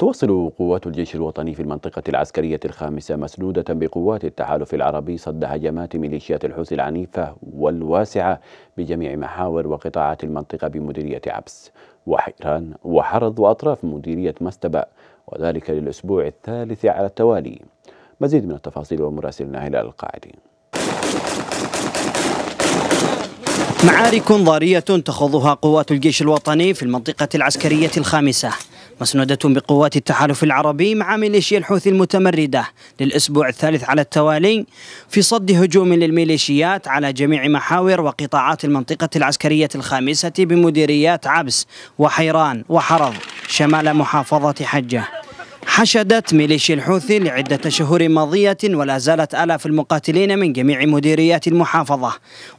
تواصل قوات الجيش الوطني في المنطقة العسكرية الخامسة مسنودة بقوات التحالف العربي صد هجمات ميليشيات الحوثي العنيفة والواسعة بجميع محاور وقطاعات المنطقة بمديرية عبس وحيران وحرض وأطراف مديرية مستبأ وذلك للأسبوع الثالث على التوالي مزيد من التفاصيل ومراسلنا إلى القاعدة معارك ضارية تخوضها قوات الجيش الوطني في المنطقة العسكرية الخامسة مسنودة بقوات التحالف العربي مع ميليشيا الحوثي المتمردة للأسبوع الثالث على التوالي في صد هجوم للميليشيات على جميع محاور وقطاعات المنطقة العسكرية الخامسة بمديريات عبس وحيران وحرض شمال محافظة حجة حشدت ميليشيا الحوثي لعدة شهور ماضية ولا زالت آلاف المقاتلين من جميع مديريات المحافظة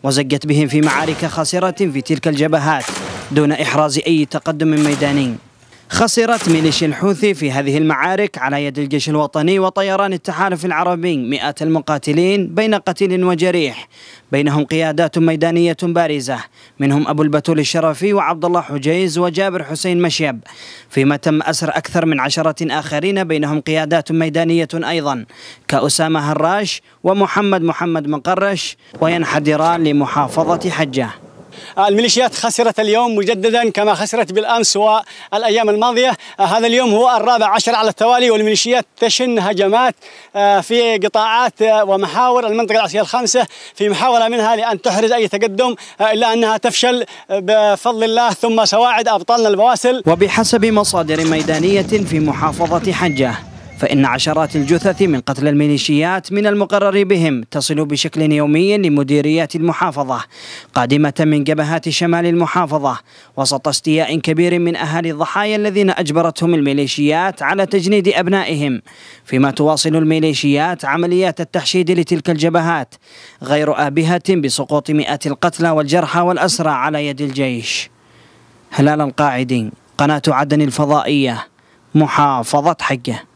وزجت بهم في معارك خاسرة في تلك الجبهات دون إحراز أي تقدم ميداني خسرت ميليشيا الحوثي في هذه المعارك على يد الجيش الوطني وطيران التحالف العربي مئات المقاتلين بين قتيل وجريح بينهم قيادات ميدانية بارزة منهم أبو البتول الشرفي وعبد الله حجيز وجابر حسين مشيب فيما تم أسر أكثر من عشرة آخرين بينهم قيادات ميدانية أيضا كأسامة هراش ومحمد محمد مقرش وينحدران لمحافظة حجة الميليشيات خسرت اليوم مجددا كما خسرت بالامس والايام الماضيه آه، هذا اليوم هو الرابع عشر على التوالي والميليشيات تشن هجمات آه، في قطاعات آه، ومحاور المنطقه العسكريه الخامسه في محاوله منها لان تحرز اي تقدم الا انها تفشل بفضل الله ثم سواعد ابطالنا البواسل وبحسب مصادر ميدانيه في محافظه حجه فإن عشرات الجثث من قتل الميليشيات من المقرر بهم تصل بشكل يومي لمديريات المحافظة قادمة من جبهات شمال المحافظة وسط استياء كبير من أهالي الضحايا الذين أجبرتهم الميليشيات على تجنيد أبنائهم فيما تواصل الميليشيات عمليات التحشيد لتلك الجبهات غير آبهة بسقوط مئات القتلى والجرحى والأسرى على يد الجيش هلال القاعدين قناة عدن الفضائية محافظة حقه